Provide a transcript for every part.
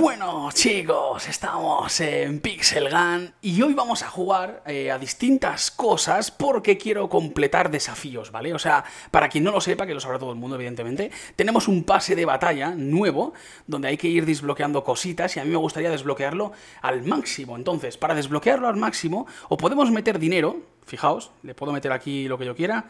Bueno chicos, estamos en Pixel Gun y hoy vamos a jugar eh, a distintas cosas porque quiero completar desafíos, ¿vale? O sea, para quien no lo sepa, que lo sabrá todo el mundo evidentemente, tenemos un pase de batalla nuevo donde hay que ir desbloqueando cositas y a mí me gustaría desbloquearlo al máximo. Entonces, para desbloquearlo al máximo, o podemos meter dinero, fijaos, le puedo meter aquí lo que yo quiera,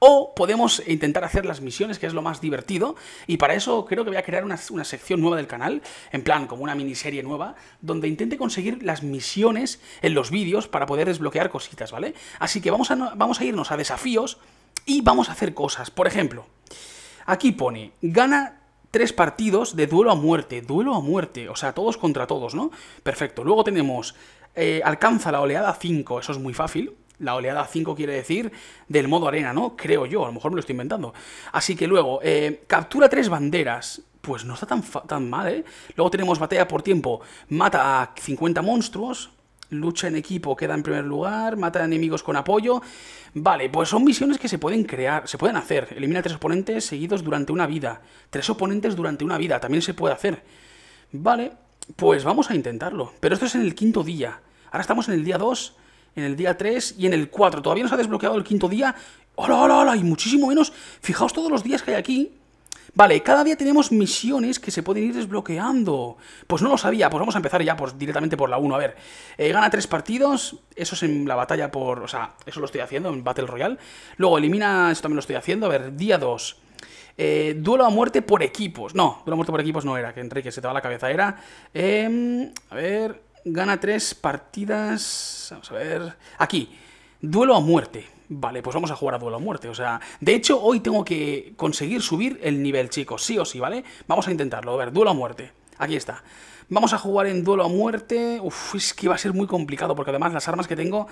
o podemos intentar hacer las misiones, que es lo más divertido, y para eso creo que voy a crear una, sección nueva del canal, en plan, como una miniserie nueva, donde intente conseguir las misiones en los vídeos para poder desbloquear cositas, ¿vale? Así que vamos a, vamos a irnos a desafíos y vamos a hacer cosas. Por ejemplo, aquí pone, gana tres partidos de duelo a muerte, duelo a muerte, o sea, todos contra todos, ¿no? Perfecto, luego tenemos, eh, alcanza la oleada 5, eso es muy fácil, la oleada 5 quiere decir del modo arena, ¿no? Creo yo, a lo mejor me lo estoy inventando. Así que luego, eh, captura tres banderas. Pues no está tan, tan mal, ¿eh? Luego tenemos batalla por tiempo. Mata a 50 monstruos. Lucha en equipo queda en primer lugar, mata a enemigos con apoyo. Vale, pues son misiones que se pueden crear, se pueden hacer. Elimina tres oponentes seguidos durante una vida. Tres oponentes durante una vida, también se puede hacer. Vale, pues vamos a intentarlo. Pero esto es en el quinto día. Ahora estamos en el día 2 en el día 3 y en el 4. Todavía nos ha desbloqueado el quinto día. ¡Hola, hola, hola! Y muchísimo menos. Fijaos todos los días que hay aquí. Vale, cada día tenemos misiones que se pueden ir desbloqueando. Pues no lo sabía, pues vamos a empezar ya pues, directamente por la 1. A ver, eh, gana 3 partidos, eso es en la batalla por... O sea, eso lo estoy haciendo en Battle Royale. Luego elimina, eso también lo estoy haciendo. A ver, día 2. Eh, duelo a muerte por equipos. No, duelo a muerte por equipos no era, que Enrique se te va la cabeza. Era... Em, a ver gana tres partidas. Vamos a ver. Aquí, duelo a muerte. Vale, pues vamos a jugar a duelo a muerte. O sea, de hecho, hoy tengo que conseguir subir el nivel, chicos. Sí o sí, ¿vale? Vamos a intentarlo. A ver, duelo a muerte. Aquí está. Vamos a jugar en duelo a muerte. Uf, es que va a ser muy complicado, porque además las armas que tengo...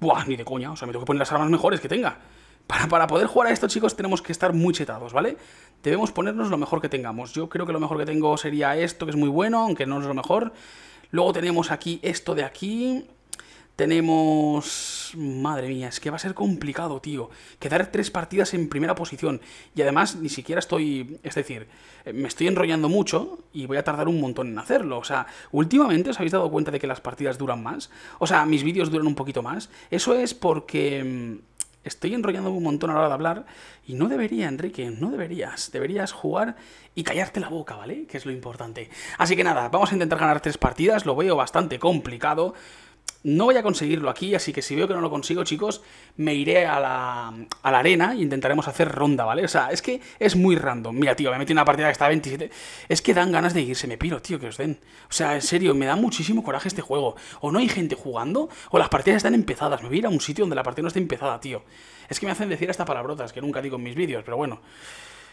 Buah, ni de coña. O sea, me tengo que poner las armas mejores que tenga. Para, para, poder jugar a esto, chicos, tenemos que estar muy chetados, ¿vale? Debemos ponernos lo mejor que tengamos. Yo creo que lo mejor que tengo sería esto, que es muy bueno, aunque no es lo mejor. Luego tenemos aquí esto de aquí. Tenemos... Madre mía, es que va a ser complicado, tío. Quedar tres partidas en primera posición. Y además ni siquiera estoy... Es decir, eh, me estoy enrollando mucho y voy a tardar un montón en hacerlo. O sea, últimamente os habéis dado cuenta de que las partidas duran más. O sea, mis vídeos duran un poquito más. Eso es porque mm, estoy enrollando un montón a la hora de hablar y no debería, Enrique, no deberías. Deberías jugar y callarte la boca, ¿vale? Que es lo importante. Así que nada, vamos a intentar ganar tres partidas, lo veo bastante complicado. No voy a conseguirlo aquí, así que si veo que no lo consigo, chicos, me iré a la, arena y e intentaremos hacer ronda, ¿vale? O sea, es que es muy random. Mira, tío, me metí en una partida que está a 27. Es que dan ganas de irse, me piro, tío, que os den. O sea, en serio, me da muchísimo coraje este juego. O no hay gente jugando, o las partidas están empezadas. Me voy a ir a un sitio donde la partida no esté empezada, tío. Es que me hacen decir hasta palabrotas que nunca digo en mis vídeos, pero bueno.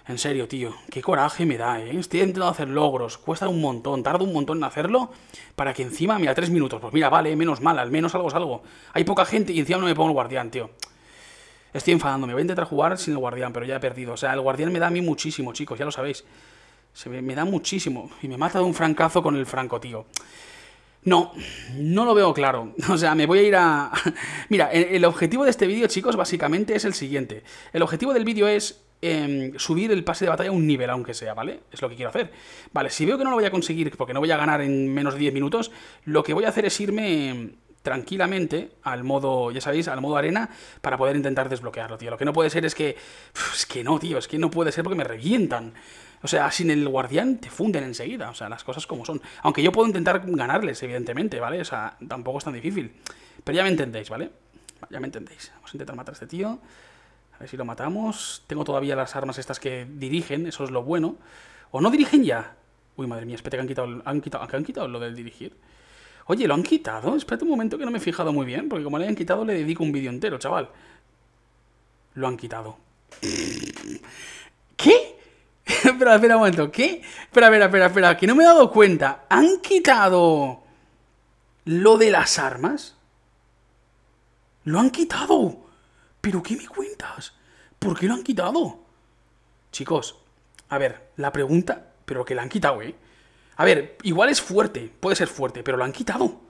En serio, tío, qué coraje me da, ¿eh? Estoy intentando hacer logros, cuesta un montón, tarda un montón en hacerlo, para que encima, mira, tres minutos, pues mira, vale, menos mal, al menos algo es algo. Hay poca gente y encima no me pongo el guardián, tío. Estoy enfadándome, voy a intentar jugar sin el guardián, pero ya he perdido. O sea, el guardián me da a mí muchísimo, chicos, ya lo sabéis. Se me, me da muchísimo. Y me mata de un francazo con el franco, tío. No, no lo veo claro. O sea, me voy a ir a... Mira, el, objetivo de este vídeo, chicos, básicamente es el siguiente. El objetivo del vídeo es Em, subir el pase de batalla a un nivel, aunque sea, ¿vale? Es lo que quiero hacer. Vale, si veo que no lo voy a conseguir porque no voy a ganar en menos de 10 minutos, lo que voy a hacer es irme tranquilamente al modo, ya sabéis, al modo arena para poder intentar desbloquearlo, tío. Lo que no puede ser es que... Es que no, tío, es que no puede ser porque me revientan. O sea, sin el guardián te funden enseguida. O sea, las cosas como son. Aunque yo puedo intentar ganarles, evidentemente, ¿vale? O sea, tampoco es tan difícil. Pero ya me entendéis, ¿vale? Ya me entendéis. Vamos a intentar matar a este tío. A ver si lo matamos. Tengo todavía las armas estas que dirigen, eso es lo bueno. ¿O no dirigen ya? Uy, madre mía, espérate que han quitado, han quitado, han quitado lo del dirigir. Oye, ¿lo han quitado? Espérate un momento que no me he fijado muy bien, porque como le han quitado le dedico un vídeo entero, chaval. Lo han quitado. ¿Qué? espera, espera un momento, ¿qué? Espera, espera, espera, espera, que no me he dado cuenta. ¿Han quitado lo de las armas? ¡Lo han quitado! ¿Pero qué me cuentas? ¿Por qué lo han quitado? Chicos, a ver, la pregunta, pero que la han quitado, ¿eh? A ver, igual es fuerte, puede ser fuerte, pero lo han quitado.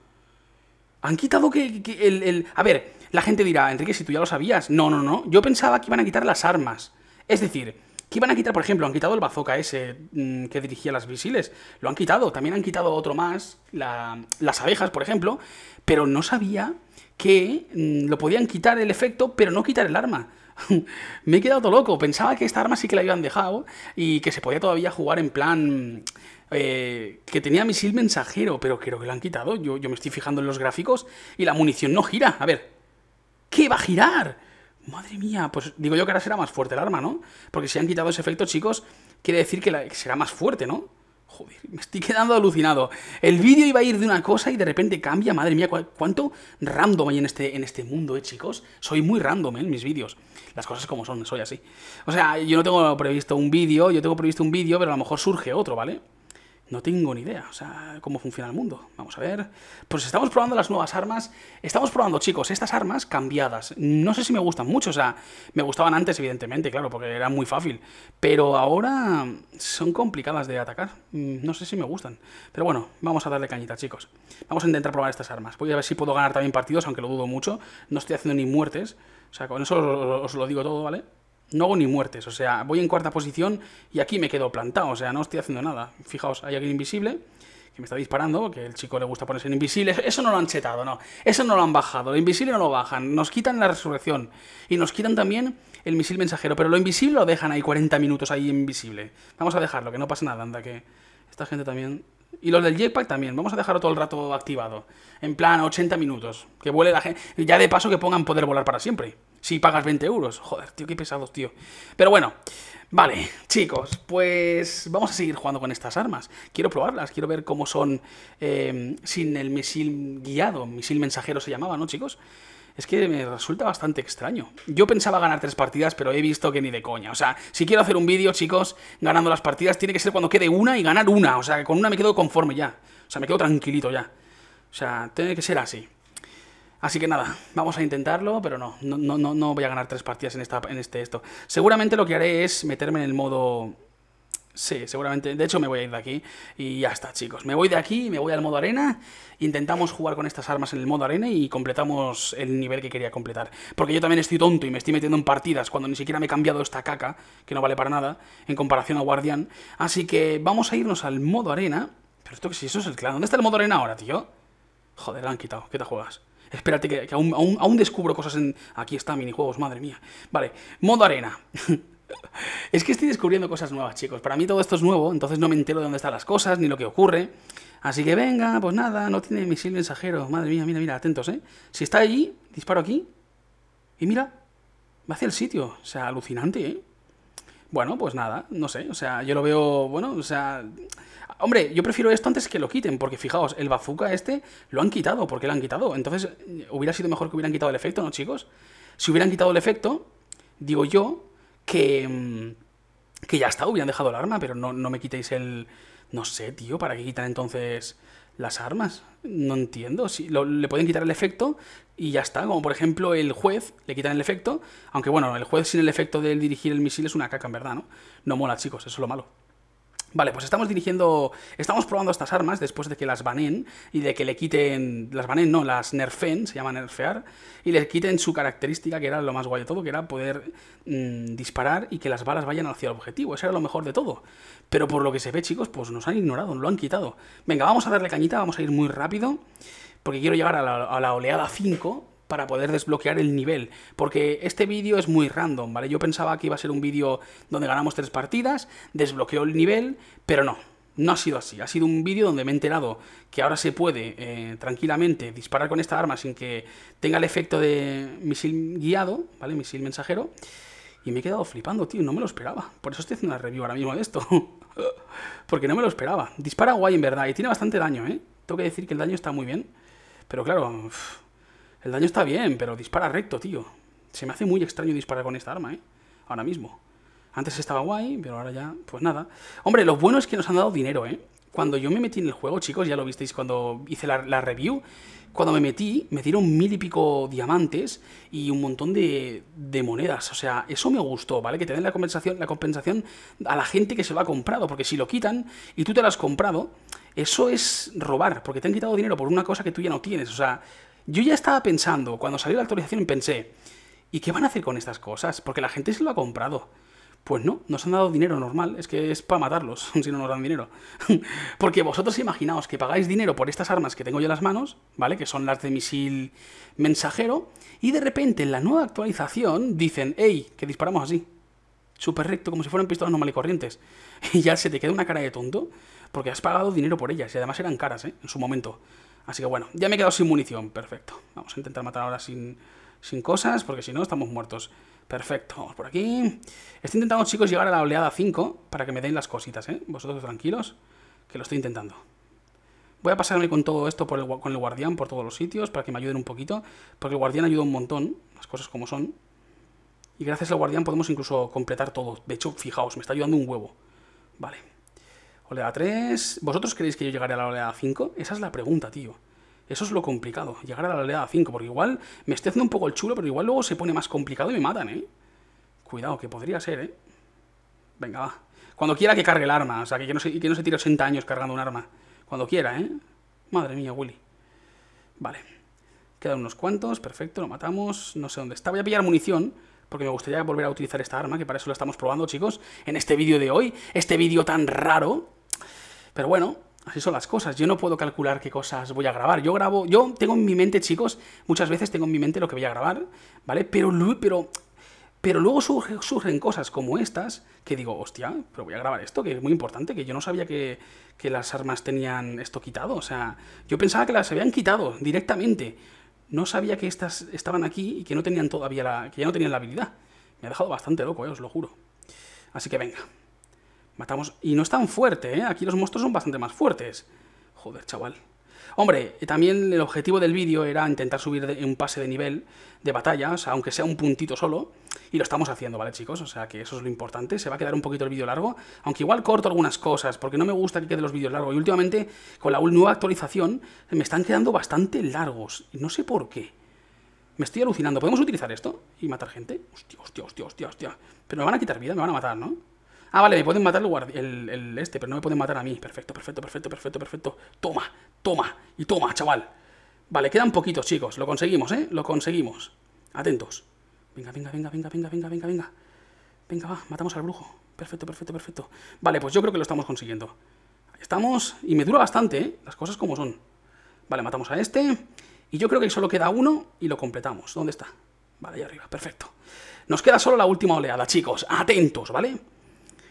Han quitado que, el... A ver, la gente dirá, Enrique, si tú ya lo sabías. No, no, no, yo pensaba que iban a quitar las armas. Es decir, ¿Qué van a quitar, por ejemplo? Han quitado el bazooka ese mm, que dirigía las visiles. Lo han quitado. También han quitado otro más, las abejas, por ejemplo. Pero no sabía que mm, lo podían quitar el efecto, pero no quitar el arma. Me he quedado todo loco. Pensaba que esta arma sí que la habían dejado y que se podía todavía jugar en plan... Eh, que tenía misil mensajero, pero creo que lo han quitado. Yo, yo me estoy fijando en los gráficos y la munición no gira. A ver, ¿qué va a girar? Madre mía, pues digo yo que ahora será más fuerte el arma, ¿no? Porque si han quitado ese efecto, chicos, quiere decir que, la, será más fuerte, ¿no? Joder, me estoy quedando alucinado. El vídeo iba a ir de una cosa y de repente cambia. Madre mía, cuánto random hay en este, en este mundo, eh, chicos. Soy muy random eh, en mis vídeos. Las cosas como son, soy así. O sea, yo no tengo previsto un vídeo, yo tengo previsto un vídeo, pero a lo mejor surge otro, ¿vale? No tengo ni idea, o sea, cómo funciona el mundo. Vamos a ver. Pues estamos probando las nuevas armas. Estamos probando, chicos, estas armas cambiadas. No sé si me gustan mucho, o sea, me gustaban antes, evidentemente, claro, porque era muy fácil. Pero ahora son complicadas de atacar. Mm, no sé si me gustan. Pero bueno, vamos a darle cañita, chicos. Vamos a intentar probar estas armas. Voy a ver si puedo ganar también partidos, aunque lo dudo mucho. No estoy haciendo ni muertes. O sea, con eso os lo digo todo, ¿vale? no hago ni muertes, o sea, voy en cuarta posición y aquí me quedo plantado, o sea, no estoy haciendo nada. Fijaos, hay alguien invisible que me está disparando, que el chico le gusta ponerse en invisible, eso no lo han chetado, no, eso no lo han bajado, lo invisible no lo bajan, nos quitan la resurrección y nos quitan también el misil mensajero, pero lo invisible lo dejan ahí 40 minutos ahí invisible. Vamos a dejarlo, que no pasa nada, anda, que... Esta gente también. Y los del jetpack también. Vamos a dejarlo todo el rato activado. En plan, 80 minutos. Que vuele la gente. ya de paso que pongan poder volar para siempre. Si pagas 20 euros. Joder, tío, qué pesados, tío. Pero bueno. Vale, chicos, pues vamos a seguir jugando con estas armas. Quiero probarlas, quiero ver cómo son em, sin el misil guiado, misil mensajero se llamaba, ¿no, chicos? Es que me resulta bastante extraño. Yo pensaba ganar tres partidas, pero he visto que ni de coña. O sea, si quiero hacer un vídeo, chicos, ganando las partidas, tiene que ser cuando quede una y ganar una. O sea, con una me quedo conforme ya. O sea, me quedo tranquilito ya. O sea, tiene que ser así. Así que nada, vamos a intentarlo, pero no, no, no, no voy a ganar tres partidas en, esta, en este esto. Seguramente lo que haré es meterme en el modo... Sí, seguramente. De hecho, me voy a ir de aquí y ya está, chicos. Me voy de aquí, me voy al modo arena. Intentamos jugar con estas armas en el modo arena y completamos el nivel que quería completar. Porque yo también estoy tonto y me estoy metiendo en partidas cuando ni siquiera me he cambiado esta caca, que no vale para nada, en comparación a Guardián. Así que vamos a irnos al modo arena. Pero esto que si eso es el clan. ¿Dónde está el modo arena ahora, tío? Joder, lo han quitado. ¿Qué te juegas? Espérate que, aún, aún, descubro cosas en... Aquí está, minijuegos, madre mía. Vale, modo arena. es que estoy descubriendo cosas nuevas, chicos. Para mí todo esto es nuevo, entonces no me entero de dónde están las cosas, ni lo que ocurre. Así que venga, pues nada, no tiene misil mensajero. Madre mía, mira, mira, atentos, ¿eh? Si está allí, disparo aquí. Y mira, va hacia el sitio. O sea, alucinante, ¿eh? Bueno, pues nada, no sé, o sea, yo lo veo, bueno, o sea... Hombre, yo prefiero esto antes que lo quiten, porque fijaos, el bazooka este lo han quitado, porque lo han quitado. Entonces, hubiera sido mejor que hubieran quitado el efecto, ¿no, chicos? Si hubieran quitado el efecto, digo yo que, mm, que ya está, hubieran dejado el arma, pero no, no me quitéis el... No sé, tío, ¿para qué quitan entonces las armas. No entiendo. Si le pueden quitar el efecto y ya está. Como por ejemplo el juez, le quitan el efecto. Aunque bueno, el juez sin el efecto de dirigir el misil es una caca, en verdad, ¿no? No mola, chicos, eso es lo malo. Vale, pues estamos dirigiendo, estamos probando estas armas después de que las banen y de que le quiten, las banen no, las nerfen, se llama nerfear, y le quiten su característica que era lo más guay de todo, que era poder mm, disparar y que las balas vayan hacia el objetivo, eso era lo mejor de todo. Pero por lo que se ve, chicos, pues nos han ignorado, lo han quitado. Venga, vamos a darle cañita, vamos a ir muy rápido, porque quiero llegar a la, a la oleada 5, para poder desbloquear el nivel, porque este vídeo es muy random, ¿vale? Yo pensaba que iba a ser un vídeo donde ganamos tres partidas, desbloqueó el nivel, pero no, no ha sido así. Ha sido un vídeo donde me he enterado que ahora se puede eh, tranquilamente disparar con esta arma sin que tenga el efecto de misil guiado, ¿vale? Misil mensajero. Y me he quedado flipando, tío, no me lo esperaba. Por eso estoy haciendo una review ahora mismo de esto. Porque no me lo esperaba. Dispara guay en verdad y tiene bastante daño, ¿eh? Tengo que decir que el daño está muy bien. Pero claro, el daño está bien, pero dispara recto, tío. Se me hace muy extraño disparar con esta arma, ¿eh? Ahora mismo. Antes estaba guay, pero ahora ya, pues nada. Hombre, lo bueno es que nos han dado dinero, ¿eh? Cuando yo me metí en el juego, chicos, ya lo visteis cuando hice la, review, cuando me metí, me dieron mil y pico diamantes y un montón de, monedas. O sea, eso me gustó, ¿vale? Que te den la compensación, la compensación a la gente que se lo ha comprado, porque si lo quitan y tú te lo has comprado, eso es robar, porque te han quitado dinero por una cosa que tú ya no tienes. O sea, yo ya estaba pensando, cuando salió la actualización pensé, ¿y qué van a hacer con estas cosas? Porque la gente se lo ha comprado. Pues no, nos han dado dinero normal, es que es para matarlos, si no nos dan dinero. Porque vosotros imaginaos que pagáis dinero por estas armas que tengo yo en las manos, ¿vale? Que son las de misil mensajero, y de repente en la nueva actualización dicen, ¡Ey! Que disparamos así. Súper recto, como si fueran pistolas normales y corrientes. Y ya se te queda una cara de tonto, porque has pagado dinero por ellas, y además eran caras, ¿eh? En su momento. Así que bueno, ya me he quedado sin munición, perfecto. Vamos a intentar matar ahora sin, cosas, porque si no estamos muertos. Perfecto, vamos por aquí. Estoy intentando, chicos, llegar a la oleada 5 para que me den las cositas, ¿eh? Vosotros tranquilos, que lo estoy intentando. Voy a pasarme con todo esto con el guardián por todos los sitios para que me ayuden un poquito, porque el guardián ayuda un montón, las cosas como son. Y gracias al guardián podemos incluso completar todo. De hecho, fijaos, me está ayudando un huevo. Vale oleada 3, ¿vosotros creéis que yo llegaré a la oleada 5? Esa es la pregunta, tío. Eso es lo complicado, llegar a la oleada 5, porque igual me estoy un poco el chulo, pero igual luego se pone más complicado y me matan, ¿eh? Cuidado, que podría ser, ¿eh? Venga, va. Cuando quiera que cargue el arma, o sea, que no se, que no se tire 80 años cargando un arma. Cuando quiera, ¿eh? Madre mía, Willy. Vale. Quedan unos cuantos, perfecto, lo matamos. No sé dónde está. Voy a pillar munición, porque me gustaría volver a utilizar esta arma, que para eso la estamos probando, chicos, en este vídeo de hoy. Este vídeo tan raro, pero bueno, así son las cosas. Yo no puedo calcular qué cosas voy a grabar. Yo grabo, yo tengo en mi mente, chicos, muchas veces tengo en mi mente lo que voy a grabar, ¿vale? Pero, pero luego surgen, cosas como estas que digo, hostia, pero voy a grabar esto, que es muy importante, que yo no sabía que, que las armas tenían esto quitado. O sea, yo pensaba que las habían quitado directamente. No sabía que estas estaban aquí y que no tenían todavía la, que ya no tenían la habilidad. Me ha dejado bastante loco, eh, os lo juro. Así que venga, Matamos... Y no es tan fuerte, ¿eh? Aquí los monstruos son bastante más fuertes. Joder, chaval. Hombre, eh, también el objetivo del vídeo era intentar subir un pase de nivel de batallas, aunque sea un puntito solo, y lo estamos haciendo, ¿vale, chicos? O sea, que eso es lo importante, se va a quedar un poquito el vídeo largo, aunque igual corto algunas cosas, porque no me gusta que queden los vídeos largos, y últimamente, con la nueva actualización, me están quedando bastante largos, y no sé por qué. Me estoy alucinando. ¿Podemos utilizar esto y matar gente? Hostia, hostia, hostia, hostia, hostia. Pero me van a quitar vida, me van a matar, ¿no? Ah, vale, me pueden matar el, el, este, pero no me pueden matar a mí. Perfecto, perfecto, perfecto, perfecto, perfecto. Toma, toma y toma, chaval. Vale, quedan poquitos, chicos. Lo conseguimos, ¿eh? Lo conseguimos. Atentos. Venga, venga, venga, venga, venga, venga, venga, venga. Venga, va, matamos al brujo. Perfecto, perfecto, perfecto. Vale, pues yo creo que lo estamos consiguiendo. Ahí estamos. Y me dura bastante, ¿eh? Las cosas como son. Vale, matamos a este. Y yo creo que solo queda uno y lo completamos. ¿Dónde está? Vale, ahí arriba. Perfecto. Nos queda solo la última oleada, chicos. Atentos, ¿vale?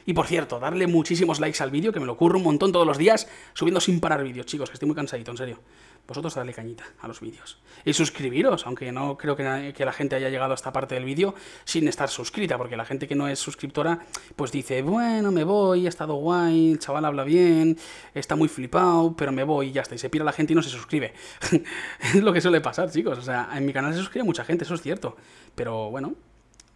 Y por cierto, darle muchísimos likes al vídeo, que me lo ocurre un montón todos los días, subiendo sin parar vídeos, chicos, que estoy muy cansadito, en serio. Vosotros darle cañita a los vídeos. Y suscribiros, aunque no creo que, que la gente haya llegado a esta parte del vídeo sin estar suscrita, porque la gente que no es suscriptora, pues dice, bueno, me voy, ha estado guay, el chaval habla bien, está muy flipado, pero me voy y ya está. Y se pira la gente y no se suscribe. es lo que suele pasar, chicos. O sea, en mi canal se suscribe mucha gente, eso es cierto. Pero bueno,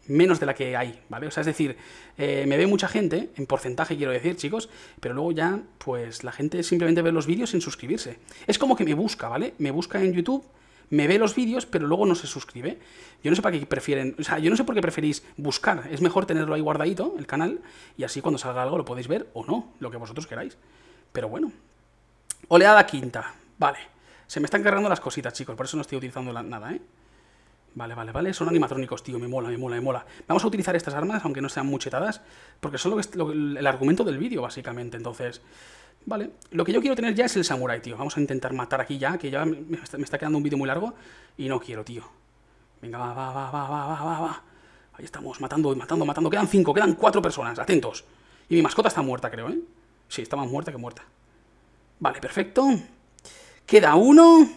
menos de la que hay, ¿vale? O sea, es decir, eh, me ve mucha gente, en porcentaje quiero decir, chicos, pero luego ya, pues la gente simplemente ve los vídeos sin suscribirse. Es como que me busca, ¿vale? Me busca en YouTube, me ve los vídeos, pero luego no se suscribe. Yo no sé para qué prefieren, o sea, yo no sé por qué preferís buscar. Es mejor tenerlo ahí guardadito, el canal, y así cuando salga algo lo podéis ver o no, lo que vosotros queráis. Pero bueno. Oleada quinta, vale. Se me están cargando las cositas, chicos, por eso no estoy utilizando nada, ¿eh? Vale, vale, vale. Son animatrónicos, tío. Me mola, me mola, me mola. Vamos a utilizar estas armas, aunque no sean muchetadas, porque son el argumento del vídeo, básicamente. Entonces, vale. Lo que yo quiero tener ya es el samurai, tío. Vamos a intentar matar aquí ya, que ya me está, quedando un vídeo muy largo y no quiero, tío. Venga, va, va, va, va, va, va, va, va. Ahí estamos, matando, matando, matando. Quedan cinco, quedan cuatro personas. Atentos. Y mi mascota está muerta, creo, ¿eh? Sí, está más muerta que muerta. Vale, perfecto. Queda uno.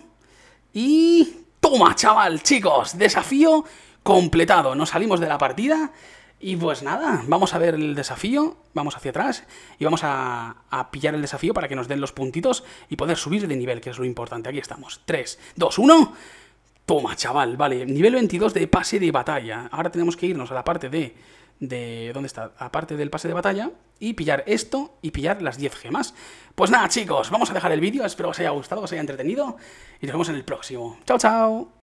Y Toma, chaval, chicos, desafío completado. Nos salimos de la partida y pues nada, vamos a ver el desafío, vamos hacia atrás y vamos a, pillar el desafío para que nos den los puntitos y poder subir de nivel, que es lo importante. Aquí estamos. 3, 2, 1. Toma, chaval, vale. Nivel 22 de pase de batalla. Ahora tenemos que irnos a la parte de de... ¿Dónde está? Aparte del pase de batalla. Y pillar esto y pillar las 10 gemas. Pues nada, chicos, vamos a dejar el vídeo. Espero que os haya gustado, que os haya entretenido. Y nos vemos en el próximo. ¡Chao, chao!